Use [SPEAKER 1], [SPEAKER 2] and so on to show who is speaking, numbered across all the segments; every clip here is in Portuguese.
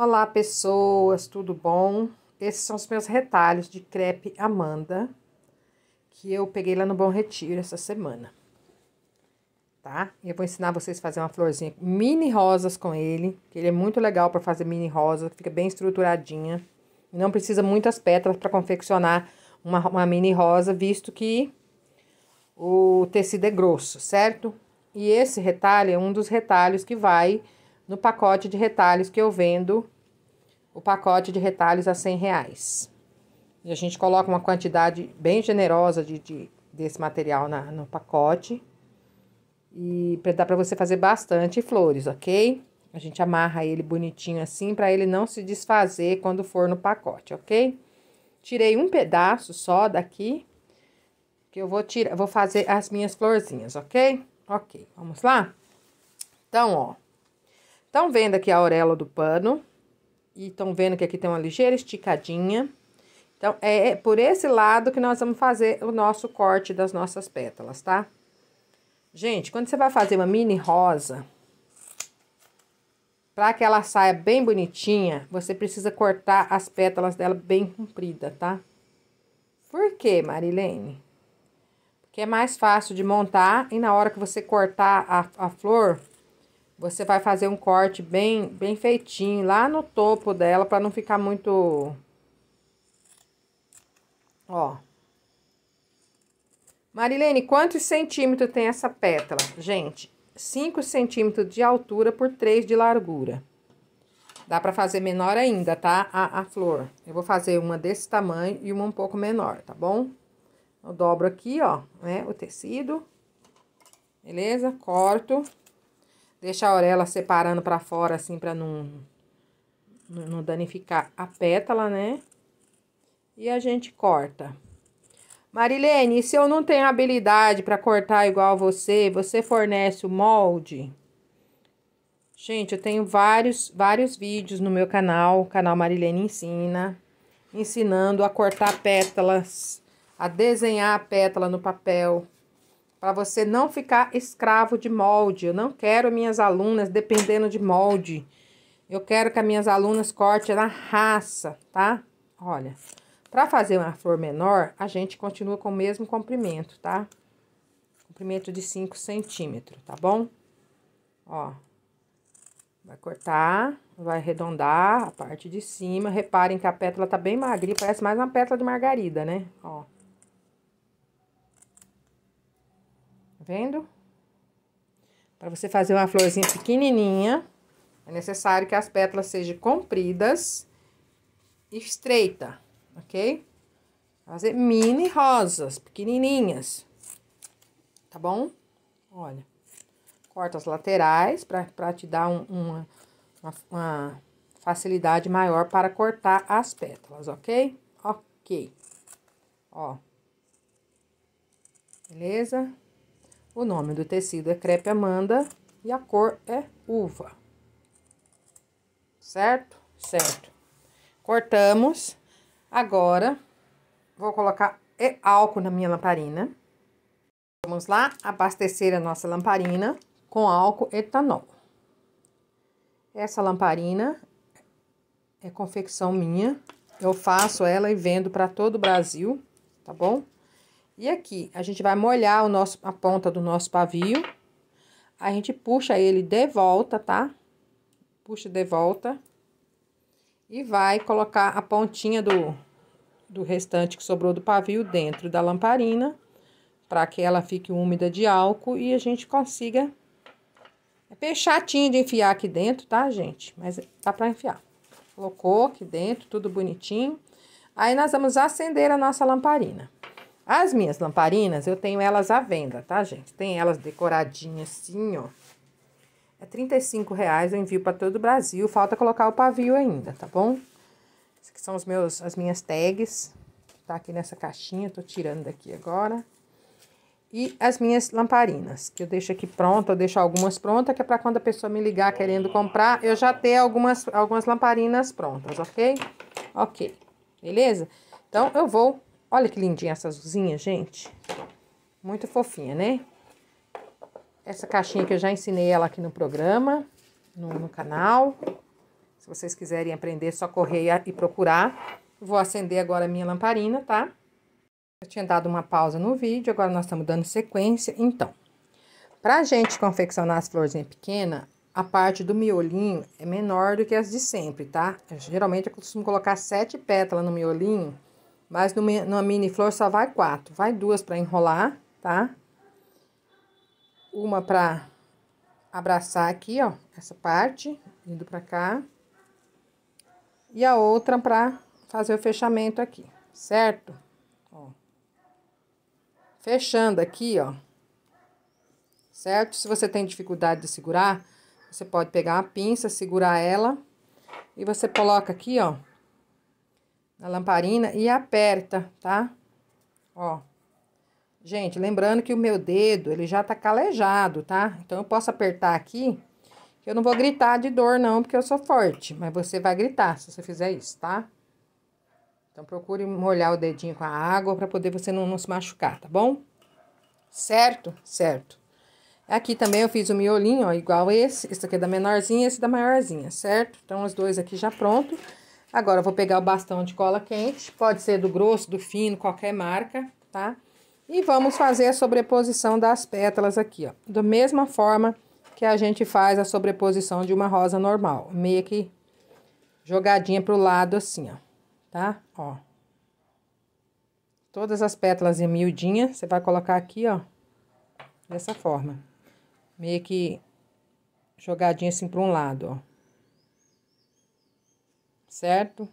[SPEAKER 1] Olá, pessoas, tudo bom? Esses são os meus retalhos de crepe Amanda, que eu peguei lá no Bom Retiro essa semana. Tá? Eu vou ensinar vocês a fazer uma florzinha mini rosas com ele, que ele é muito legal para fazer mini rosa, fica bem estruturadinha. Não precisa muitas pétalas para confeccionar uma, uma mini rosa, visto que o tecido é grosso, certo? E esse retalho é um dos retalhos que vai no pacote de retalhos que eu vendo, o pacote de retalhos a 100 reais. E a gente coloca uma quantidade bem generosa de, de desse material na, no pacote. E dá para você fazer bastante flores, ok? A gente amarra ele bonitinho assim para ele não se desfazer quando for no pacote, ok? Tirei um pedaço só daqui, que eu vou tirar, vou fazer as minhas florzinhas, ok? Ok, vamos lá? Então, ó. Estão vendo aqui a orelha do pano. E estão vendo que aqui tem uma ligeira esticadinha. Então, é, é por esse lado que nós vamos fazer o nosso corte das nossas pétalas, tá? Gente, quando você vai fazer uma mini rosa, para que ela saia bem bonitinha, você precisa cortar as pétalas dela bem comprida, tá? Por quê, Marilene? Porque é mais fácil de montar e na hora que você cortar a, a flor, você vai fazer um corte bem, bem feitinho lá no topo dela para não ficar muito... Ó. Marilene, quantos centímetros tem essa pétala? Gente, 5 centímetros de altura por 3 de largura. Dá para fazer menor ainda, tá? A, a flor. Eu vou fazer uma desse tamanho e uma um pouco menor, tá bom? Eu dobro aqui, ó, né, o tecido. Beleza? Corto. Deixa a orelha separando para fora, assim, para não, não danificar a pétala, né? E a gente corta. Marilene, se eu não tenho habilidade para cortar igual você, você fornece o molde? Gente, eu tenho vários, vários vídeos no meu canal, canal Marilene Ensina, ensinando a cortar pétalas, a desenhar a pétala no papel, para você não ficar escravo de molde. Eu não quero minhas alunas dependendo de molde. Eu quero que as minhas alunas cortem na raça, tá? Olha, para fazer uma flor menor, a gente continua com o mesmo comprimento, tá? Comprimento de 5 centímetros, tá bom? Ó, vai cortar, vai arredondar a parte de cima. Reparem que a pétala tá bem magrinha, parece mais uma pétala de margarida, né? Ó. vendo? Para você fazer uma florzinha pequenininha, é necessário que as pétalas sejam compridas e estreita, ok? Fazer é mini rosas, pequenininhas, tá bom? Olha, corta as laterais para te dar um, uma, uma, uma facilidade maior para cortar as pétalas, ok? Ok. Ó. Beleza? O nome do tecido é crepe Amanda e a cor é uva. Certo? Certo. Cortamos. Agora, vou colocar álcool na minha lamparina. Vamos lá abastecer a nossa lamparina com álcool etanol. Essa lamparina é confecção minha. Eu faço ela e vendo para todo o Brasil, tá bom? E aqui, a gente vai molhar o nosso, a ponta do nosso pavio. A gente puxa ele de volta, tá? Puxa de volta. E vai colocar a pontinha do, do restante que sobrou do pavio dentro da lamparina. Para que ela fique úmida de álcool e a gente consiga... É bem chatinho de enfiar aqui dentro, tá, gente? Mas dá pra enfiar. Colocou aqui dentro, tudo bonitinho. Aí, nós vamos acender a nossa lamparina. As minhas lamparinas, eu tenho elas à venda, tá, gente? Tem elas decoradinhas assim, ó. É 35 reais, eu envio para todo o Brasil. Falta colocar o pavio ainda, tá bom? Essas aqui são os meus, as minhas tags. Tá aqui nessa caixinha, tô tirando daqui agora. E as minhas lamparinas, que eu deixo aqui pronta, eu deixo algumas prontas, que é para quando a pessoa me ligar querendo comprar, eu já ter algumas, algumas lamparinas prontas, ok? Ok, beleza? Então, eu vou Olha que lindinha essa azulzinha, gente. Muito fofinha, né? Essa caixinha que eu já ensinei ela aqui no programa, no, no canal. Se vocês quiserem aprender, é só correr e procurar. Vou acender agora a minha lamparina, tá? Eu tinha dado uma pausa no vídeo, agora nós estamos dando sequência. Então, pra gente confeccionar as florzinhas pequenas, a parte do miolinho é menor do que as de sempre, tá? Eu, geralmente eu costumo colocar sete pétalas no miolinho mas numa mini flor só vai quatro. Vai duas para enrolar, tá? Uma para abraçar aqui, ó, essa parte, indo para cá. E a outra para fazer o fechamento aqui, certo? Ó. Fechando aqui, ó. Certo? Se você tem dificuldade de segurar, você pode pegar uma pinça, segurar ela e você coloca aqui, ó, na lamparina e aperta, tá? Ó. Gente, lembrando que o meu dedo, ele já tá calejado, tá? Então, eu posso apertar aqui, que eu não vou gritar de dor, não, porque eu sou forte. Mas você vai gritar se você fizer isso, tá? Então, procure molhar o dedinho com a água para poder você não, não se machucar, tá bom? Certo? Certo. Aqui também eu fiz o miolinho, ó, igual esse. Esse aqui é da menorzinha, esse da maiorzinha, certo? Então, os dois aqui já pronto. Agora, eu vou pegar o bastão de cola quente, pode ser do grosso, do fino, qualquer marca, tá? E vamos fazer a sobreposição das pétalas aqui, ó. Da mesma forma que a gente faz a sobreposição de uma rosa normal. Meio que jogadinha pro lado assim, ó. Tá? Ó. Todas as pétalas em miudinha, você vai colocar aqui, ó. Dessa forma. Meio que jogadinha assim para um lado, ó certo?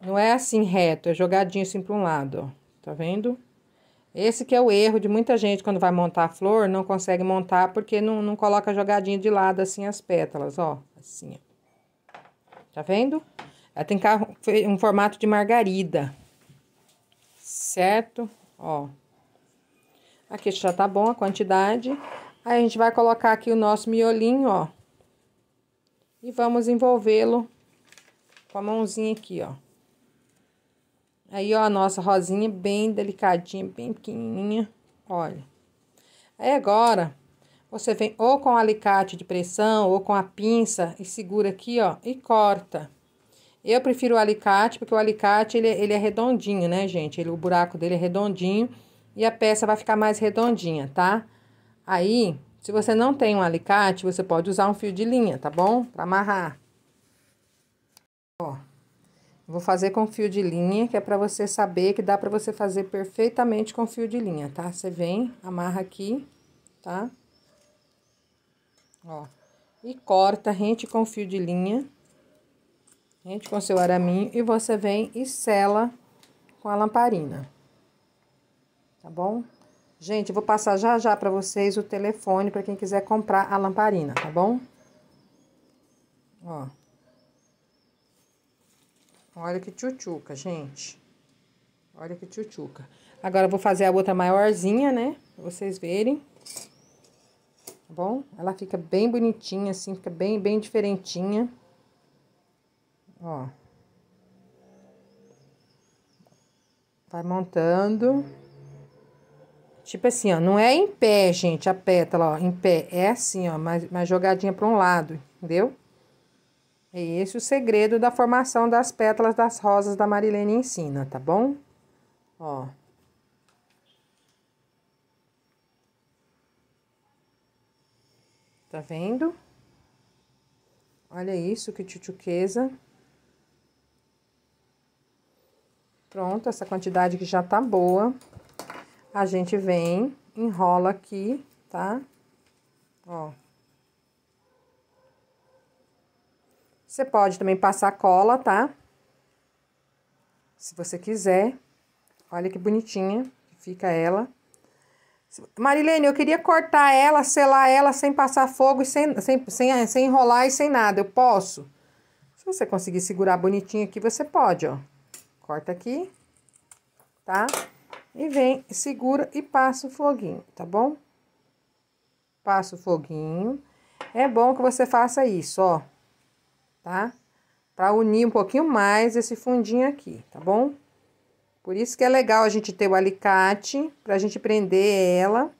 [SPEAKER 1] Não é assim reto, é jogadinho assim para um lado, ó. Tá vendo? Esse que é o erro de muita gente quando vai montar a flor, não consegue montar porque não, não coloca jogadinho de lado assim as pétalas, ó. Assim, ó. Tá vendo? Ela tem um formato de margarida, certo? Ó. Aqui já tá bom a quantidade. Aí a gente vai colocar aqui o nosso miolinho, ó. E vamos envolvê-lo com a mãozinha aqui, ó. Aí, ó, a nossa rosinha bem delicadinha, bem pequenininha, olha. Aí agora, você vem ou com o alicate de pressão ou com a pinça e segura aqui, ó, e corta. Eu prefiro o alicate, porque o alicate, ele, é, ele é redondinho, né, gente? Ele, o buraco dele é redondinho e a peça vai ficar mais redondinha, tá? Aí, se você não tem um alicate, você pode usar um fio de linha, tá bom? Para amarrar. Ó, vou fazer com fio de linha, que é para você saber que dá para você fazer perfeitamente com fio de linha, tá? Você vem, amarra aqui, tá? Ó, e corta rente com fio de linha, rente com seu araminho, e você vem e sela com a lamparina, tá bom? Gente, eu vou passar já já para vocês o telefone para quem quiser comprar a lamparina, tá bom? Ó. Olha que tchutchuca, gente. Olha que tchutchuca. Agora eu vou fazer a outra maiorzinha, né? Pra vocês verem. Tá bom? Ela fica bem bonitinha assim, fica bem bem diferentinha. Ó. Vai montando. Tipo assim, ó, não é em pé, gente, a pétala, ó, em pé. É assim, ó, mas, mas jogadinha para um lado, entendeu? É esse o segredo da formação das pétalas das rosas da Marilene ensina, tá bom? Ó. Tá vendo? Olha isso, que tchutchuqueza. Pronto, essa quantidade que já tá boa a gente vem, enrola aqui, tá? Ó. Você pode também passar cola, tá? Se você quiser. Olha que bonitinha que fica ela. Marilene, eu queria cortar ela, selar ela sem passar fogo e sem, sem, sem, sem enrolar e sem nada. Eu posso? Se você conseguir segurar bonitinho aqui, você pode, ó. Corta aqui, tá? Tá? E vem, segura e passa o foguinho, tá bom? Passa o foguinho. É bom que você faça isso, ó. Tá? Pra unir um pouquinho mais esse fundinho aqui, tá bom? Por isso que é legal a gente ter o alicate, pra gente prender ela.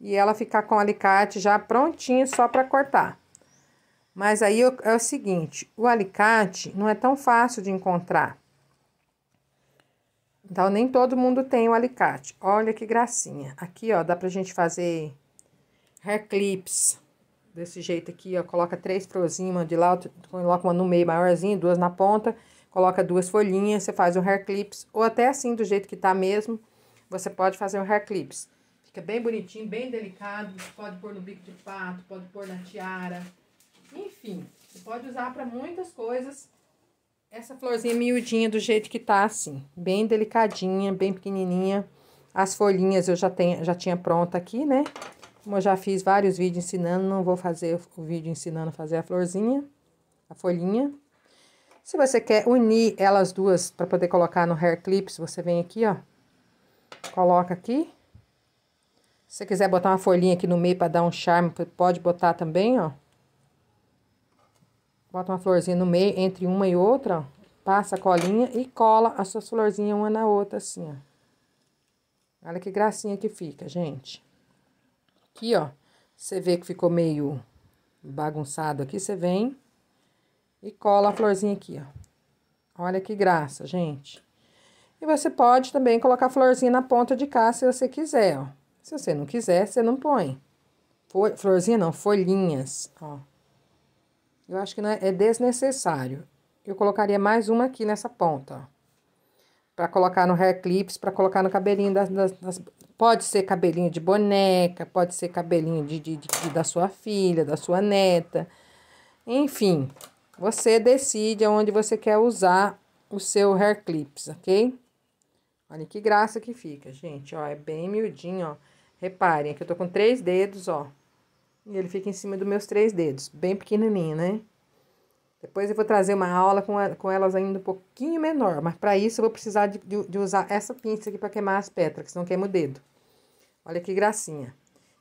[SPEAKER 1] E ela ficar com o alicate já prontinho só pra cortar. Mas aí é o seguinte, o alicate não é tão fácil de encontrar. Então, nem todo mundo tem o um alicate. Olha que gracinha. Aqui, ó, dá pra gente fazer hair clips. Desse jeito aqui, ó, coloca três florzinhas uma de lá, coloca uma no meio maiorzinha, duas na ponta, coloca duas folhinhas, você faz um hair clips. Ou até assim, do jeito que tá mesmo, você pode fazer um hair clips. Fica bem bonitinho, bem delicado, pode pôr no bico de pato, pode pôr na tiara. Enfim, você pode usar para muitas coisas essa florzinha miudinha do jeito que tá assim, bem delicadinha, bem pequenininha. As folhinhas eu já, tenho, já tinha pronta aqui, né? Como eu já fiz vários vídeos ensinando, não vou fazer o vídeo ensinando a fazer a florzinha, a folhinha. Se você quer unir elas duas para poder colocar no hair clips, você vem aqui, ó. Coloca aqui. Se você quiser botar uma folhinha aqui no meio para dar um charme, pode botar também, ó. Bota uma florzinha no meio, entre uma e outra, passa a colinha e cola as suas florzinhas uma na outra, assim, ó. Olha que gracinha que fica, gente. Aqui, ó, você vê que ficou meio bagunçado aqui, você vem e cola a florzinha aqui, ó. Olha que graça, gente. E você pode também colocar a florzinha na ponta de cá, se você quiser, ó. Se você não quiser, você não põe. Florzinha não, folhinhas, ó. Eu acho que é, é desnecessário. Eu colocaria mais uma aqui nessa ponta, para colocar no hair clips, para colocar no cabelinho das, das, das, Pode ser cabelinho de boneca, pode ser cabelinho de, de, de, da sua filha, da sua neta. Enfim, você decide aonde você quer usar o seu hair clips, ok? Olha que graça que fica, gente, ó, é bem miudinho, ó. Reparem que eu tô com três dedos, ó. E ele fica em cima dos meus três dedos, bem pequenininho, né? Depois eu vou trazer uma aula com, a, com elas ainda um pouquinho menor, mas para isso eu vou precisar de, de, de usar essa pinça aqui para queimar as pedras, que senão queima o dedo. Olha que gracinha.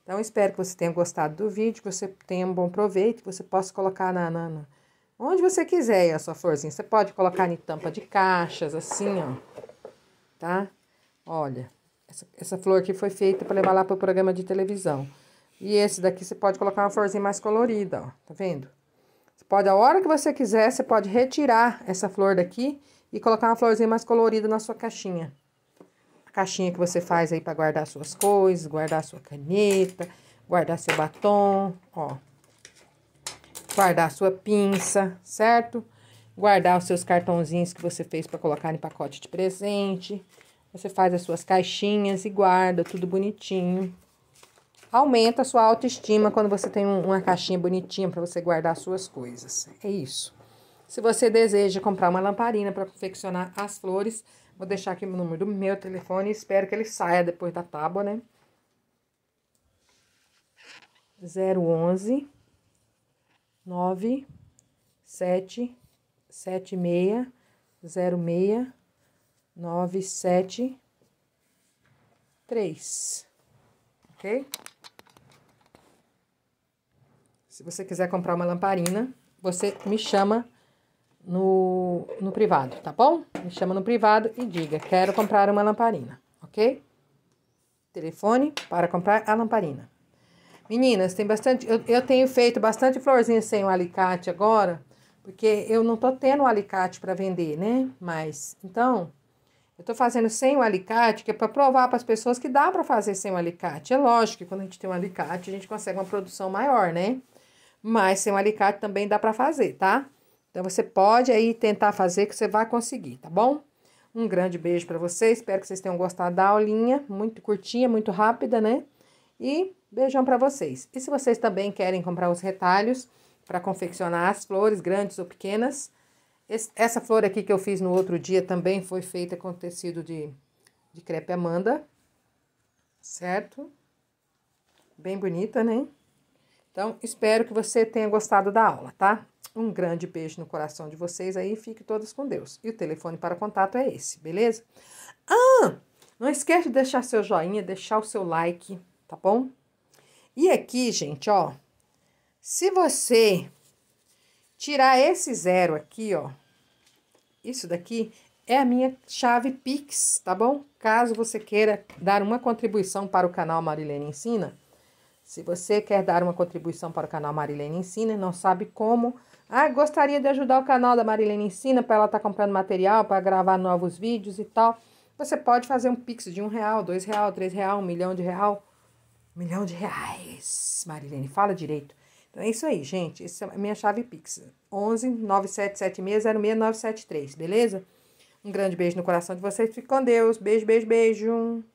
[SPEAKER 1] Então, espero que você tenha gostado do vídeo, que você tenha um bom proveito, que você possa colocar na, na, na onde você quiser a sua florzinha. Você pode colocar em tampa de caixas, assim, ó, tá? Olha, essa, essa flor aqui foi feita para levar lá para o programa de televisão. E esse daqui você pode colocar uma florzinha mais colorida, ó, tá vendo? Você pode, a hora que você quiser, você pode retirar essa flor daqui e colocar uma florzinha mais colorida na sua caixinha. A caixinha que você faz aí para guardar suas coisas, guardar sua caneta, guardar seu batom, ó. Guardar sua pinça, certo? Guardar os seus cartãozinhos que você fez para colocar em pacote de presente. Você faz as suas caixinhas e guarda tudo bonitinho aumenta a sua autoestima quando você tem uma caixinha bonitinha para você guardar suas coisas. É isso. Se você deseja comprar uma lamparina para confeccionar as flores, vou deixar aqui o número do meu telefone e espero que ele saia depois da tábua, né? 011 9 7 76 06 97 3. Ok? Se você quiser comprar uma lamparina, você me chama no, no privado, tá bom? Me chama no privado e diga: quero comprar uma lamparina, ok? Telefone para comprar a lamparina. Meninas, tem bastante. Eu, eu tenho feito bastante florzinha sem o alicate agora, porque eu não tô tendo o alicate para vender, né? Mas então, eu tô fazendo sem o alicate, que é para provar para as pessoas que dá para fazer sem o alicate. É lógico que quando a gente tem um alicate, a gente consegue uma produção maior, né? mas sem um alicate também dá para fazer, tá? Então você pode aí tentar fazer que você vai conseguir, tá bom? Um grande beijo para vocês, espero que vocês tenham gostado da aulinha, muito curtinha, muito rápida, né? E beijão para vocês. E se vocês também querem comprar os retalhos para confeccionar as flores, grandes ou pequenas, esse, essa flor aqui que eu fiz no outro dia também foi feita com tecido de, de crepe Amanda, certo? Bem bonita, né? Então, espero que você tenha gostado da aula, tá? Um grande beijo no coração de vocês aí, fiquem todos com Deus. E o telefone para contato é esse, beleza? Ah, não esquece de deixar seu joinha, deixar o seu like, tá bom? E aqui, gente, ó, se você tirar esse zero aqui, ó, isso daqui é a minha chave Pix, tá bom? Caso você queira dar uma contribuição para o canal Marilene Ensina, se você quer dar uma contribuição para o canal Marilene Ensina e não sabe como, ah, gostaria de ajudar o canal da Marilene Ensina para ela estar tá comprando material, para gravar novos vídeos e tal. Você pode fazer um pix de um real, dois real, três real, um milhão de real. milhão de reais, Marilene, fala direito. Então é isso aí, gente. Essa é a minha chave pix. 11 977606973, beleza? Um grande beijo no coração de vocês. Fique com Deus. Beijo, beijo, beijo.